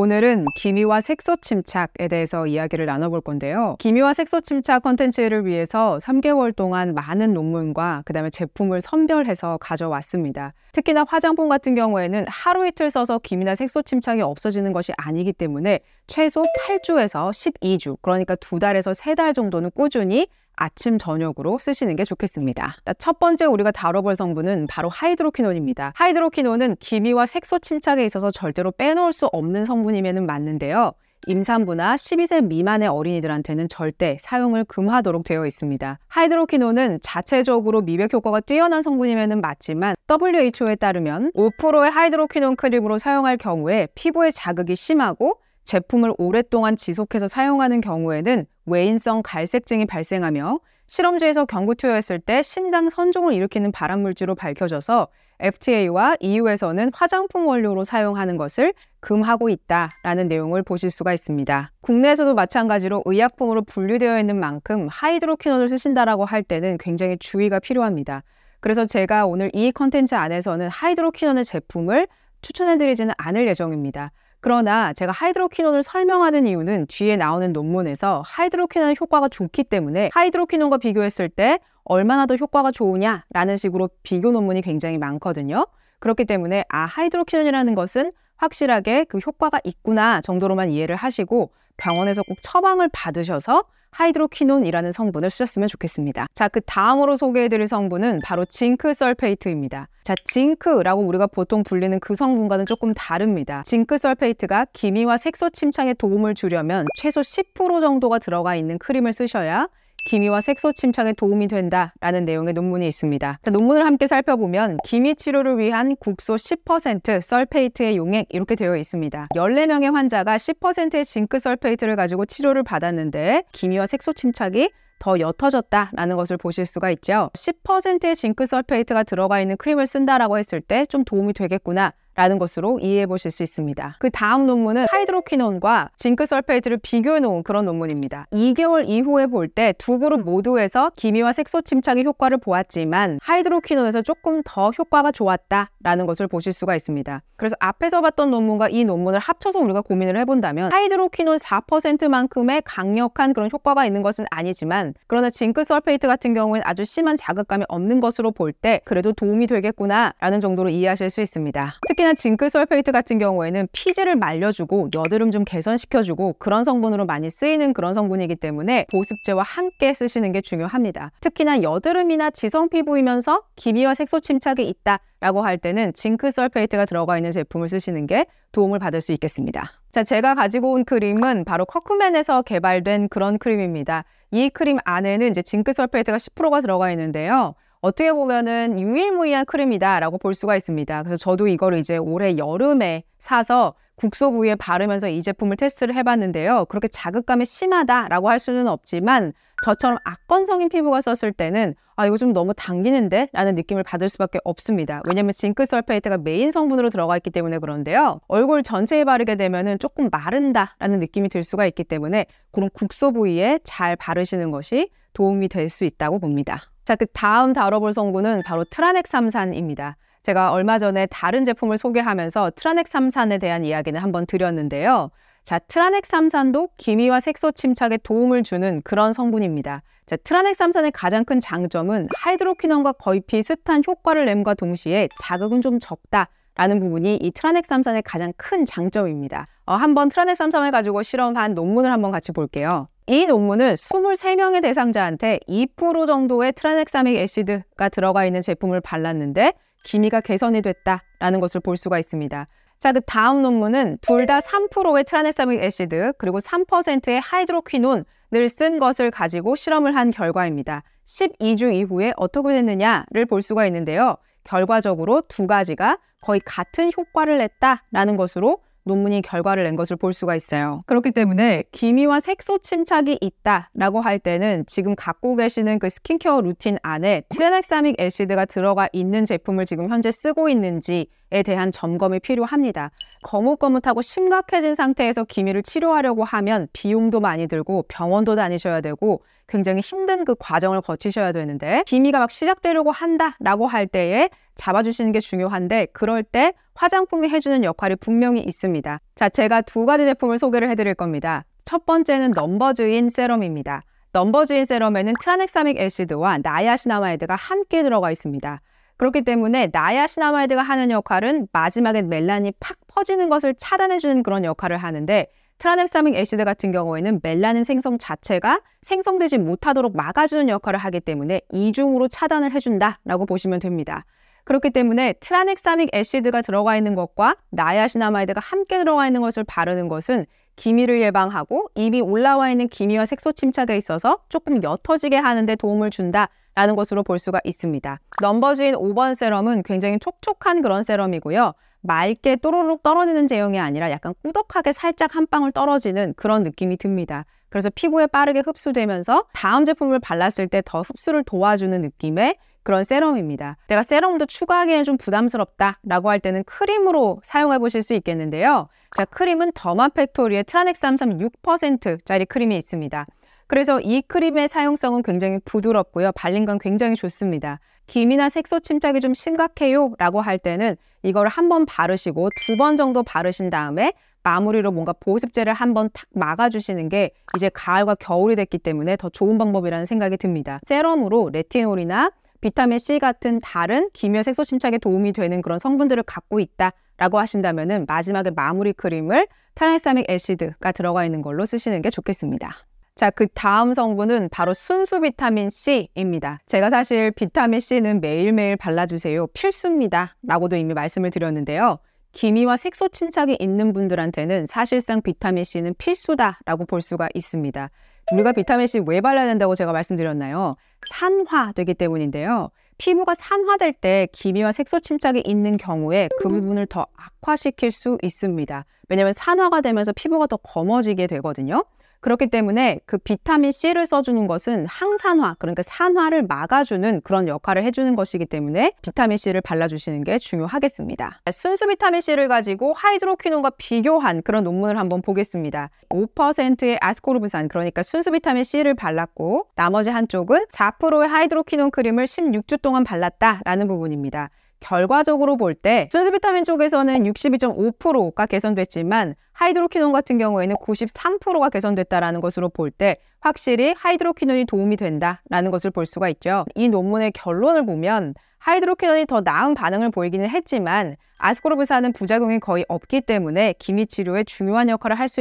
오늘은 기미와 색소 침착에 대해서 이야기를 나눠볼 건데요. 기미와 색소 침착 컨텐츠를 위해서 3개월 동안 많은 논문과 그다음에 제품을 선별해서 가져왔습니다. 특히나 화장품 같은 경우에는 하루 이틀 써서 기미나 색소 침착이 없어지는 것이 아니기 때문에 최소 8주에서 12주, 그러니까 두 달에서 세 달 정도는 꾸준히 아침 저녁으로 쓰시는 게 좋겠습니다. 첫 번째 우리가 다뤄볼 성분은 바로 하이드로퀴논입니다. 하이드로퀴논은 기미와 색소 침착에 있어서 절대로 빼놓을 수 없는 성분임에는 맞는데요. 임산부나 12세 미만의 어린이들한테는 절대 사용을 금하도록 되어 있습니다. 하이드로퀴논은 자체적으로 미백 효과가 뛰어난 성분임에는 맞지만 WHO에 따르면 5%의 하이드로퀴논 크림으로 사용할 경우에 피부에 자극이 심하고 제품을 오랫동안 지속해서 사용하는 경우에는 외인성 갈색증이 발생하며 실험주에서 경구 투여했을 때 신장 선종을 일으키는 발암물질로 밝혀져서 FTA와 EU에서는 화장품 원료로 사용하는 것을 금하고 있다라는 내용을 보실 수가 있습니다. 국내에서도 마찬가지로 의약품으로 분류되어 있는 만큼 하이드로퀴논을 쓰신다라고 할 때는 굉장히 주의가 필요합니다. 그래서 제가 오늘 이 컨텐츠 안에서는 하이드로퀴논의 제품을 추천해드리지는 않을 예정입니다. 그러나 제가 하이드로키논을 설명하는 이유는 뒤에 나오는 논문에서 하이드로키논의 효과가 좋기 때문에 하이드로키논과 비교했을 때 얼마나 더 효과가 좋으냐라는 식으로 비교 논문이 굉장히 많거든요. 그렇기 때문에 아하이드로키논이라는 것은 확실하게 그 효과가 있구나 정도로만 이해를 하시고 병원에서 꼭 처방을 받으셔서 하이드로퀴논이라는 성분을 쓰셨으면 좋겠습니다. 자, 그 다음으로 소개해드릴 성분은 바로 징크 설페이트입니다. 자, 징크라고 우리가 보통 불리는 그 성분과는 조금 다릅니다. 징크 설페이트가 기미와 색소 침착에 도움을 주려면 최소 10% 정도가 들어가 있는 크림을 쓰셔야 기미와 색소 침착에 도움이 된다라는 내용의 논문이 있습니다. 자, 논문을 함께 살펴보면 기미 치료를 위한 국소 10% 설페이트의 용액 이렇게 되어 있습니다. 14명의 환자가 10%의 징크 설페이트를 가지고 치료를 받았는데 기미와 색소 침착이 더 옅어졌다라는 것을 보실 수가 있죠. 10%의 징크 설페이트가 들어가 있는 크림을 쓴다라고 했을 때 좀 도움이 되겠구나 라는 것으로 이해해 보실 수 있습니다. 그 다음 논문은 하이드로퀴논과 징크설페이트를 비교해 놓은 그런 논문입니다. 2개월 이후에 볼 때 두 그룹 모두에서 기미와 색소 침착의 효과를 보았지만 하이드로퀴논에서 조금 더 효과가 좋았다라는 것을 보실 수가 있습니다. 그래서 앞에서 봤던 논문과 이 논문을 합쳐서 우리가 고민을 해본다면 하이드로퀴논 4%만큼의 강력한 그런 효과가 있는 것은 아니지만 그러나 징크설페이트 같은 경우에는 아주 심한 자극감이 없는 것으로 볼 때 그래도 도움이 되겠구나라는 정도로 이해하실 수 있습니다. 특히 사용한 징크설페이트 같은 경우에는 피지를 말려주고 여드름 좀 개선시켜주고 그런 성분으로 많이 쓰이는 그런 성분이기 때문에 보습제와 함께 쓰시는 게 중요합니다. 특히나 여드름이나 지성 피부이면서 기미와 색소 침착이 있다 라고 할 때는 징크설페이트가 들어가 있는 제품을 쓰시는 게 도움을 받을 수 있겠습니다. 자, 제가 가지고 온 크림은 바로 커크맨에서 개발된 그런 크림입니다. 이 크림 안에는 이제 징크설페이트가 10%가 들어가 있는데요. 어떻게 보면은 유일무이한 크림이다라고 볼 수가 있습니다. 그래서 저도 이걸 이제 올해 여름에 사서 국소 부위에 바르면서 이 제품을 테스트를 해봤는데요. 그렇게 자극감이 심하다라고 할 수는 없지만 저처럼 악건성인 피부가 썼을 때는 아 이거 좀 너무 당기는데? 라는 느낌을 받을 수밖에 없습니다. 왜냐면 징크설페이트가 메인 성분으로 들어가 있기 때문에 그런데요. 얼굴 전체에 바르게 되면 은 조금 마른다라는 느낌이 들 수가 있기 때문에 그런 국소 부위에 잘 바르시는 것이 도움이 될 수 있다고 봅니다. 자, 그 다음 다뤄볼 성분은 바로 트라넥삼산입니다. 제가 얼마 전에 다른 제품을 소개하면서 트라넥삼산에 대한 이야기는 한번 드렸는데요. 자, 트라넥삼산도 기미와 색소 침착에 도움을 주는 그런 성분입니다. 자, 트라넥삼산의 가장 큰 장점은 하이드로퀴논과 거의 비슷한 효과를 냄과 동시에 자극은 좀 적다. 라는 부분이 이 트라넥삼산의 가장 큰 장점입니다. 어, 한번 트라넥삼산을 가지고 실험한 논문을 한번 같이 볼게요. 이 논문은 23명의 대상자한테 2% 정도의 트라넥사믹 애시드가 들어가 있는 제품을 발랐는데 기미가 개선이 됐다라는 것을 볼 수가 있습니다. 자, 그 다음 논문은 둘 다 3%의 트라넥사믹 애시드 그리고 3%의 하이드로퀴논을 쓴 것을 가지고 실험을 한 결과입니다. 12주 이후에 어떻게 됐느냐를 볼 수가 있는데요. 결과적으로 두 가지가 거의 같은 효과를 냈다라는 것으로 논문이 결과를 낸 것을 볼 수가 있어요. 그렇기 때문에 기미와 색소 침착이 있다라고 할 때는 지금 갖고 계시는 그 스킨케어 루틴 안에 트레넥사믹 애시드가 들어가 있는 제품을 지금 현재 쓰고 있는지에 대한 점검이 필요합니다. 거뭇거뭇하고 심각해진 상태에서 기미를 치료하려고 하면 비용도 많이 들고 병원도 다니셔야 되고 굉장히 힘든 그 과정을 거치셔야 되는데 기미가 막 시작되려고 한다라고 할 때에 잡아주시는 게 중요한데 그럴 때 화장품이 해주는 역할이 분명히 있습니다. 자, 제가 두 가지 제품을 소개를 해드릴 겁니다. 첫 번째는 넘버즈인 세럼입니다. 넘버즈인 세럼에는 트라넥사믹 애시드와 나야시나마이드가 함께 들어가 있습니다. 그렇기 때문에 나야시나마이드가 하는 역할은 마지막에 멜란이 팍 퍼지는 것을 차단해주는 그런 역할을 하는데 트라넥사믹 애시드 같은 경우에는 멜라닌 생성 자체가 생성되지 못하도록 막아주는 역할을 하기 때문에 이중으로 차단을 해준다라고 보시면 됩니다. 그렇기 때문에 트라넥사믹 애시드가 들어가 있는 것과 나야시나마이드가 함께 들어가 있는 것을 바르는 것은 기미를 예방하고 입이 올라와 있는 기미와 색소 침착에 있어서 조금 옅어지게 하는데 도움을 준다라는 것으로 볼 수가 있습니다. 넘버즈인 5번 세럼은 굉장히 촉촉한 그런 세럼이고요. 맑게 또로록 떨어지는 제형이 아니라 약간 꾸덕하게 살짝 한 방울 떨어지는 그런 느낌이 듭니다. 그래서 피부에 빠르게 흡수되면서 다음 제품을 발랐을 때 더 흡수를 도와주는 느낌의 그런 세럼입니다. 내가 세럼도 추가하기에는 좀 부담스럽다라고 할 때는 크림으로 사용해 보실 수 있겠는데요. 자, 크림은 더마 팩토리의 트라넥스 함삼 6%짜리 크림이 있습니다. 그래서 이 크림의 사용성은 굉장히 부드럽고요. 발린건 굉장히 좋습니다. 기미나 색소 침착이 좀 심각해요 라고 할 때는 이걸 한 번 바르시고 두 번 정도 바르신 다음에 마무리로 뭔가 보습제를 한 번 탁 막아주시는 게 이제 가을과 겨울이 됐기 때문에 더 좋은 방법이라는 생각이 듭니다. 세럼으로 레티놀이나 비타민 C 같은 다른 기면 색소 침착에 도움이 되는 그런 성분들을 갖고 있다라고 하신다면은 마지막에 마무리 크림을 타나이사믹 애시드가 들어가 있는 걸로 쓰시는 게 좋겠습니다. 자, 그 다음 성분은 바로 순수 비타민 C입니다. 제가 사실 비타민 C는 매일매일 발라주세요. 필수입니다. 라고도 이미 말씀을 드렸는데요. 기미와 색소 침착이 있는 분들한테는 사실상 비타민 C는 필수다라고 볼 수가 있습니다. 우리가 비타민C 왜 발라야 된다고 제가 말씀드렸나요? 산화되기 때문인데요. 피부가 산화될 때 기미와 색소 침착이 있는 경우에 그 부분을 더 악화시킬 수 있습니다. 왜냐하면 산화가 되면서 피부가 더 검어지게 되거든요. 그렇기 때문에 그 비타민 C를 써주는 것은 항산화, 그러니까 산화를 막아주는 그런 역할을 해주는 것이기 때문에 비타민 C를 발라주시는 게 중요하겠습니다. 순수 비타민 C를 가지고 하이드로퀴논과 비교한 그런 논문을 한번 보겠습니다. 5%의 아스코르브산, 그러니까 순수 비타민 C를 발랐고 나머지 한쪽은 4%의 하이드로퀴논 크림을 16주 동안 발랐다라는 부분입니다. 결과적으로 볼 때 순수비타민 쪽에서는 62.5%가 개선됐지만 하이드로키논 같은 경우에는 93%가 개선됐다라는 것으로 볼 때 확실히 하이드로키논이 도움이 된다라는 것을 볼 수가 있죠. 이 논문의 결론을 보면 하이드로키논이 더 나은 반응을 보이기는 했지만 아스코르브산은 부작용이 거의 없기 때문에 기미 치료에 중요한 역할을 할 수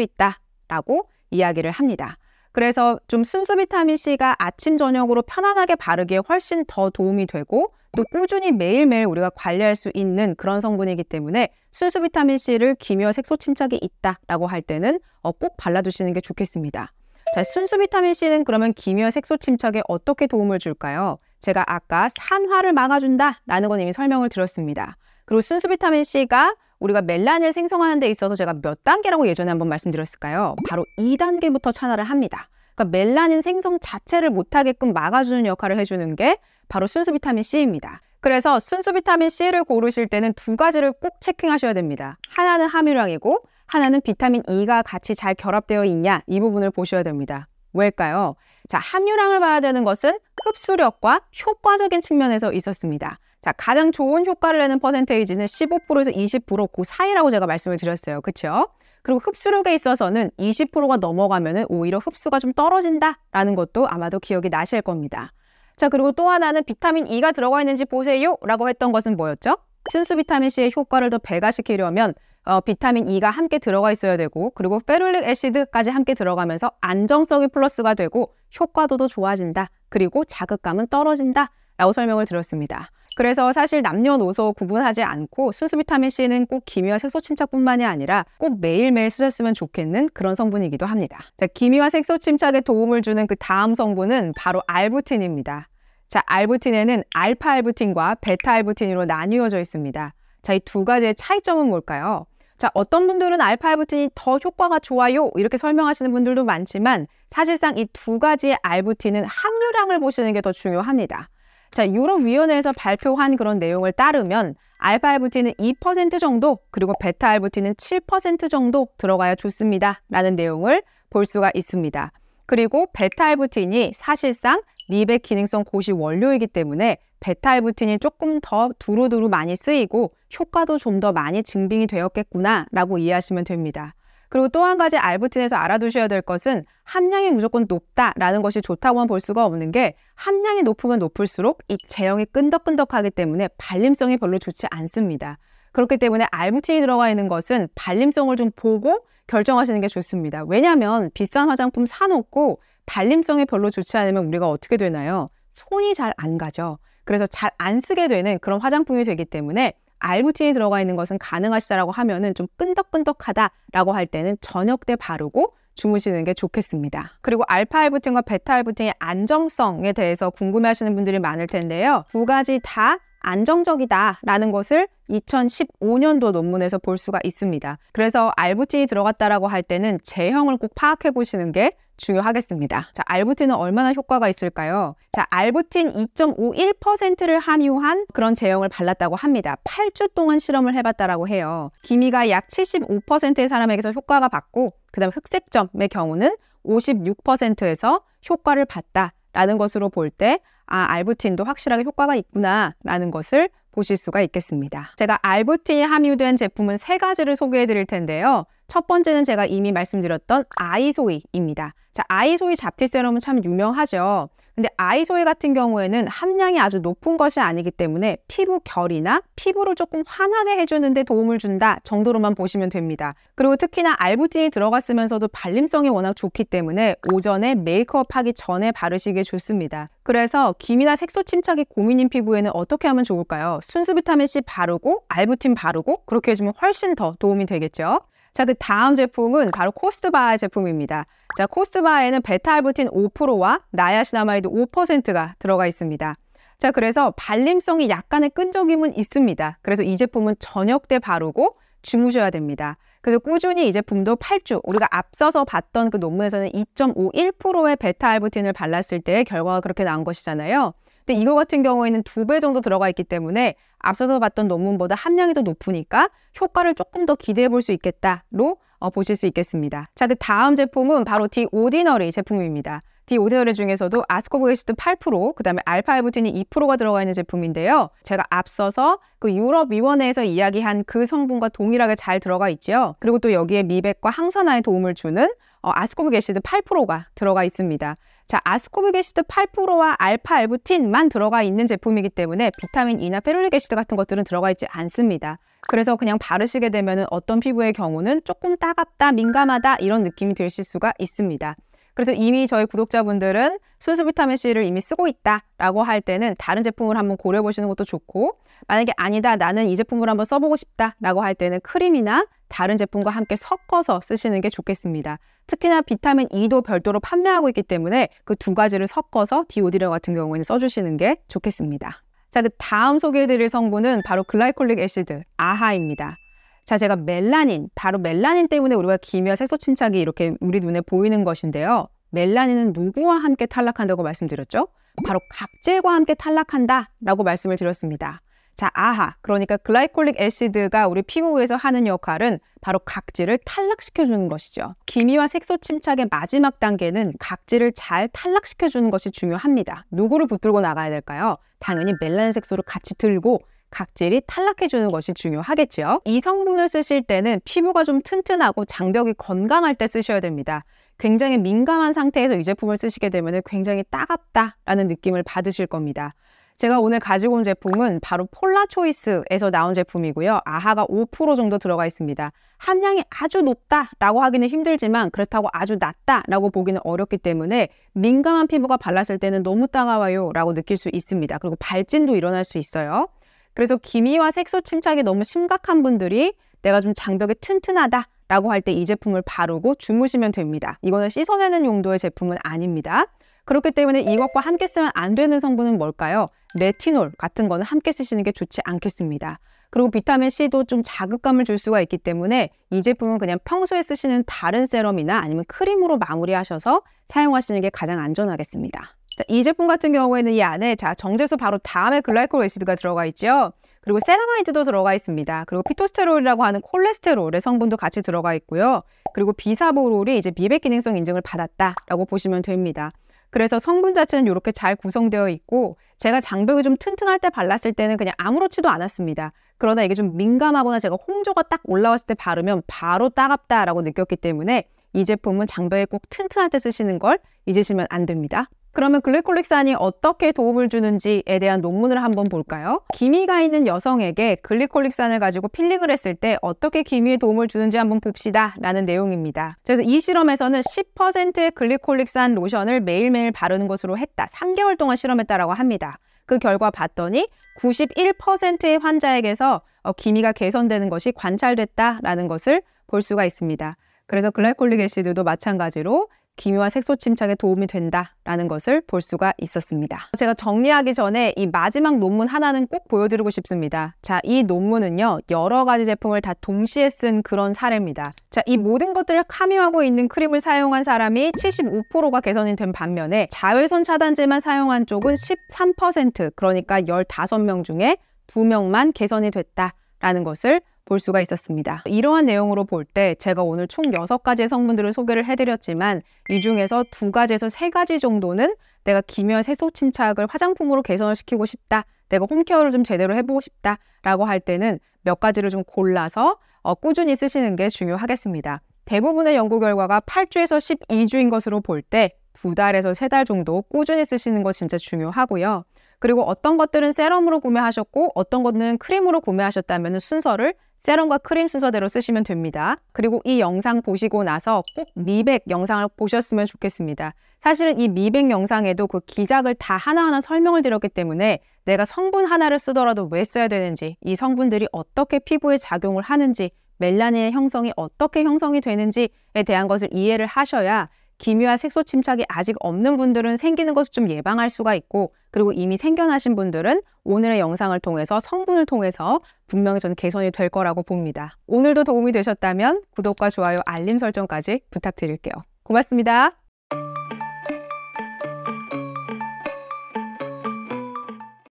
있다라고 이야기를 합니다. 그래서 좀 순수 비타민 C가 아침 저녁으로 편안하게 바르기에 훨씬 더 도움이 되고 또 꾸준히 매일매일 우리가 관리할 수 있는 그런 성분이기 때문에 순수 비타민 C를 기묘 색소 침착이 있다라고 할 때는 어, 꼭 발라두시는 게 좋겠습니다. 자, 순수 비타민 C는 그러면 기묘 색소 침착에 어떻게 도움을 줄까요? 제가 아까 산화를 막아준다라는 건 이미 설명을 드렸습니다. 그리고 순수 비타민 C가 우리가 멜란을 생성하는 데 있어서 제가 몇 단계라고 예전에 한번 말씀드렸을까요? 바로 2단계부터 차단를 합니다. 그러니까 멜라닌 생성 자체를 못하게끔 막아주는 역할을 해주는 게 바로 순수 비타민 C입니다. 그래서 순수 비타민 C를 고르실 때는 두 가지를 꼭 체킹하셔야 됩니다. 하나는 함유량이고 하나는 비타민 E가 같이 잘 결합되어 있냐 이 부분을 보셔야 됩니다. 왜일까요? 자, 함유량을 봐야 되는 것은 흡수력과 효과적인 측면에서 있었습니다. 자, 가장 좋은 효과를 내는 퍼센테이지는 15%에서 20%그 사이라고 제가 말씀을 드렸어요. 그렇죠? 그리고 흡수력에 있어서는 20%가 넘어가면 오히려 흡수가 좀 떨어진다라는 것도 아마도 기억이 나실 겁니다. 자, 그리고 또 하나는 비타민 E가 들어가 있는지 보세요 라고 했던 것은 뭐였죠? 순수 비타민 C의 효과를 더 배가시키려면 어, 비타민 E가 함께 들어가 있어야 되고 그리고 페룰릭 애시드까지 함께 들어가면서 안정성이 플러스가 되고 효과도도 좋아진다. 그리고 자극감은 떨어진다. 라고 설명을 들었습니다. 그래서 사실 남녀노소 구분하지 않고 순수 비타민 C는 꼭 기미와 색소 침착뿐만이 아니라 꼭 매일매일 쓰셨으면 좋겠는 그런 성분이기도 합니다. 자, 기미와 색소 침착에 도움을 주는 그 다음 성분은 바로 알부틴입니다. 자, 알부틴에는 알파알부틴과 베타알부틴으로 나뉘어져 있습니다. 자, 이 두 가지의 차이점은 뭘까요? 자, 어떤 분들은 알파알부틴이 더 효과가 좋아요 이렇게 설명하시는 분들도 많지만 사실상 이 두 가지의 알부틴은 함유량을 보시는 게 더 중요합니다. 자, 유럽위원회에서 발표한 그런 내용을 따르면 알파알부틴은 2% 정도, 그리고 베타알부틴은 7% 정도 들어가야 좋습니다. 라는 내용을 볼 수가 있습니다. 그리고 베타알부틴이 사실상 미백 기능성 고시 원료이기 때문에 베타알부틴이 조금 더 두루두루 많이 쓰이고 효과도 좀 더 많이 증빙이 되었겠구나라고 이해하시면 됩니다. 그리고 또 한 가지 알부틴에서 알아두셔야 될 것은 함량이 무조건 높다라는 것이 좋다고만 볼 수가 없는 게 함량이 높으면 높을수록 이 제형이 끈덕끈덕하기 때문에 발림성이 별로 좋지 않습니다. 그렇기 때문에 알부틴이 들어가 있는 것은 발림성을 좀 보고 결정하시는 게 좋습니다. 왜냐하면 비싼 화장품 사놓고 발림성이 별로 좋지 않으면 우리가 어떻게 되나요? 손이 잘 안 가죠. 그래서 잘 안 쓰게 되는 그런 화장품이 되기 때문에 알부틴이 들어가 있는 것은 가능하시다라고 하면은 좀 끈덕끈덕하다라고 할 때는 저녁 때 바르고 주무시는 게 좋겠습니다. 그리고 알파 알부틴과 베타 알부틴의 안정성에 대해서 궁금해하시는 분들이 많을 텐데요. 두 가지 다 안정적이다라는 것을 2015년도 논문에서 볼 수가 있습니다. 그래서 알부틴이 들어갔다라고 할 때는 제형을 꼭 파악해 보시는 게 중요하겠습니다. 자, 알부틴은 얼마나 효과가 있을까요? 자, 알부틴 2.51%를 함유한 그런 제형을 발랐다고 합니다. 8주 동안 실험을 해봤다라고 해요. 기미가 약 75%의 사람에게서 효과가 받고 그다음 흑색점의 경우는 56%에서 효과를 봤다라는 것으로 볼때 아, 알부틴도 확실하게 효과가 있구나라는 것을 보실 수가 있겠습니다. 제가 알부틴이 함유된 제품은 세 가지를 소개해 드릴 텐데요. 첫 번째는 제가 이미 말씀드렸던 아이소이입니다. 자, 아이소이 잡티 세럼은 참 유명하죠. 근데 아이소이 같은 경우에는 함량이 아주 높은 것이 아니기 때문에 피부 결이나 피부를 조금 환하게 해주는데 도움을 준다 정도로만 보시면 됩니다. 그리고 특히나 알부틴이 들어갔으면서도 발림성이 워낙 좋기 때문에 오전에 메이크업 하기 전에 바르시기 좋습니다. 그래서 기미나 색소 침착이 고민인 피부에는 어떻게 하면 좋을까요? 순수 비타민C 바르고 알부틴 바르고 그렇게 해주면 훨씬 더 도움이 되겠죠. 자, 그 다음 제품은 바로 코스트바 제품입니다. 자, 코스트바에는 베타알부틴 5%와 나야시나마이드 5%가 들어가 있습니다. 자, 그래서 발림성이 약간의 끈적임은 있습니다. 그래서 이 제품은 저녁 때 바르고 주무셔야 됩니다. 그래서 꾸준히 이 제품도 8주, 우리가 앞서서 봤던 그 논문에서는 2.51%의 베타알부틴을 발랐을 때의 결과가 그렇게 나온 것이잖아요. 근데 이거 같은 경우에는 두 배 정도 들어가 있기 때문에 앞서서 봤던 논문보다 함량이 더 높으니까 효과를 조금 더 기대해 볼 수 있겠다로 어, 보실 수 있겠습니다. 자, 그 다음 제품은 바로 디 오디너리 제품입니다. 디 오디너리 중에서도 아스코브게시드 8%, 그다음에 알파 에부틴이 2%가 들어가 있는 제품인데요. 제가 앞서서 그 유럽 위원회에서 이야기한 그 성분과 동일하게 잘 들어가 있죠 그리고 또 여기에 미백과 항산화에 도움을 주는 어, 아스코르 게시드 8%가 들어가 있습니다. 자, 아스코르 게시드 8%와 알파 알부틴만 들어가 있는 제품이기 때문에 비타민 E나 페롤릭 게시드 같은 것들은 들어가 있지 않습니다. 그래서 그냥 바르시게 되면 어떤 피부의 경우는 조금 따갑다, 민감하다 이런 느낌이 드실 수가 있습니다. 그래서 이미 저희 구독자분들은 순수 비타민 C를 이미 쓰고 있다라고 할 때는 다른 제품을 한번 고려해 보시는 것도 좋고 만약에 아니다 나는 이 제품을 한번 써보고 싶다라고 할 때는 크림이나 다른 제품과 함께 섞어서 쓰시는 게 좋겠습니다. 특히나 비타민 E도 별도로 판매하고 있기 때문에 그 두 가지를 섞어서 디오디라 같은 경우에는 써주시는 게 좋겠습니다. 자, 그 다음 소개해드릴 성분은 바로 글라이콜릭 애시드, 아하입니다. 자, 제가 멜라닌, 바로 멜라닌 때문에 우리가 기며 색소 침착이 이렇게 우리 눈에 보이는 것인데요. 멜라닌은 누구와 함께 탈락한다고 말씀드렸죠? 바로 각질과 함께 탈락한다 라고 말씀을 드렸습니다. 자, 아하. 그러니까 글라이콜릭 애시드가 우리 피부에서 하는 역할은 바로 각질을 탈락시켜 주는 것이죠. 기미와 색소 침착의 마지막 단계는 각질을 잘 탈락시켜 주는 것이 중요합니다. 누구를 붙들고 나가야 될까요? 당연히 멜라닌 색소를 같이 들고 각질이 탈락해주는 것이 중요하겠죠이 성분을 쓰실 때는 피부가 좀 튼튼하고 장벽이 건강할 때 쓰셔야 됩니다. 굉장히 민감한 상태에서 이 제품을 쓰시게 되면 굉장히 따갑다라는 느낌을 받으실 겁니다. 제가 오늘 가지고 온 제품은 바로 폴라초이스에서 나온 제품이고요. 아하가 5% 정도 들어가 있습니다. 함량이 아주 높다라고 하기는 힘들지만 그렇다고 아주 낮다라고 보기는 어렵기 때문에 민감한 피부가 발랐을 때는 너무 따가워요 라고 느낄 수 있습니다. 그리고 발진도 일어날 수 있어요. 그래서 기미와 색소 침착이 너무 심각한 분들이 내가 좀 장벽이 튼튼하다 라고 할 때 이 제품을 바르고 주무시면 됩니다. 이거는 씻어내는 용도의 제품은 아닙니다. 그렇기 때문에 이것과 함께 쓰면 안 되는 성분은 뭘까요? 레티놀 같은 거는 함께 쓰시는 게 좋지 않겠습니다. 그리고 비타민 C도 좀 자극감을 줄 수가 있기 때문에 이 제품은 그냥 평소에 쓰시는 다른 세럼이나 아니면 크림으로 마무리하셔서 사용하시는 게 가장 안전하겠습니다. 자, 이 제품 같은 경우에는 이 안에 자 정제수 바로 다음에 글라이콜 에시드가 들어가 있죠. 그리고 세라마이드도 들어가 있습니다. 그리고 피토스테롤이라고 하는 콜레스테롤의 성분도 같이 들어가 있고요. 그리고 비사보롤이 이제 미백 기능성 인증을 받았다라고 보시면 됩니다. 그래서 성분 자체는 이렇게 잘 구성되어 있고 제가 장벽이 좀 튼튼할 때 발랐을 때는 그냥 아무렇지도 않았습니다. 그러나 이게 좀 민감하거나 제가 홍조가 딱 올라왔을 때 바르면 바로 따갑다라고 느꼈기 때문에 이 제품은 장벽에 꼭 튼튼할 때 쓰시는 걸 잊으시면 안 됩니다. 그러면 글리콜릭산이 어떻게 도움을 주는지에 대한 논문을 한번 볼까요? 기미가 있는 여성에게 글리콜릭산을 가지고 필링을 했을 때 어떻게 기미에 도움을 주는지 한번 봅시다 라는 내용입니다. 그래서 이 실험에서는 10%의 글리콜릭산 로션을 매일매일 바르는 것으로 했다. 3개월 동안 실험했다라고 합니다. 그 결과 봤더니 91%의 환자에게서 어, 기미가 개선되는 것이 관찰됐다라는 것을 볼 수가 있습니다. 그래서 글라이콜릭 애시드도 마찬가지로 기묘한 색소 침착에 도움이 된다라는 것을 볼 수가 있었습니다. 제가 정리하기 전에 이 마지막 논문 하나는 꼭 보여드리고 싶습니다. 자, 이 논문은요. 여러 가지 제품을 다 동시에 쓴 그런 사례입니다. 자, 이 모든 것들을 카미하고 있는 크림을 사용한 사람이 75%가 개선이 된 반면에 자외선 차단제만 사용한 쪽은 13% 그러니까 15명 중에 2명만 개선이 됐다라는 것을 볼 수가 있었습니다. 이러한 내용으로 볼 때 제가 오늘 총 여섯 가지의 성분들을 소개를 해드렸지만 이 중에서 두가지에서세 가지 정도는 내가 기묘한 세소 침착을 화장품으로 개선을 시키고 싶다. 내가 홈케어를 좀 제대로 해보고 싶다라고 할 때는 몇 가지를 좀 골라서 어, 꾸준히 쓰시는 게 중요하겠습니다. 대부분의 연구 결과가 8주에서 12주인 것으로 볼 때 두 달에서 세 달 정도 꾸준히 쓰시는 거 진짜 중요하고요. 그리고 어떤 것들은 세럼으로 구매하셨고 어떤 것들은 크림으로 구매하셨다면 순서를 세럼과 크림 순서대로 쓰시면 됩니다. 그리고 이 영상 보시고 나서 꼭 미백 영상을 보셨으면 좋겠습니다. 사실은 이 미백 영상에도 그 기작을 다 하나하나 설명을 드렸기 때문에 내가 성분 하나를 쓰더라도 왜 써야 되는지, 이 성분들이 어떻게 피부에 작용을 하는지, 멜라닌의 형성이 어떻게 형성이 되는지에 대한 것을 이해를 하셔야 기묘한 색소 침착이 아직 없는 분들은 생기는 것을 좀 예방할 수가 있고 그리고 이미 생겨나신 분들은 오늘의 영상을 통해서 성분을 통해서 분명히 저는 개선이 될 거라고 봅니다. 오늘도 도움이 되셨다면 구독과 좋아요, 알림 설정까지 부탁드릴게요. 고맙습니다.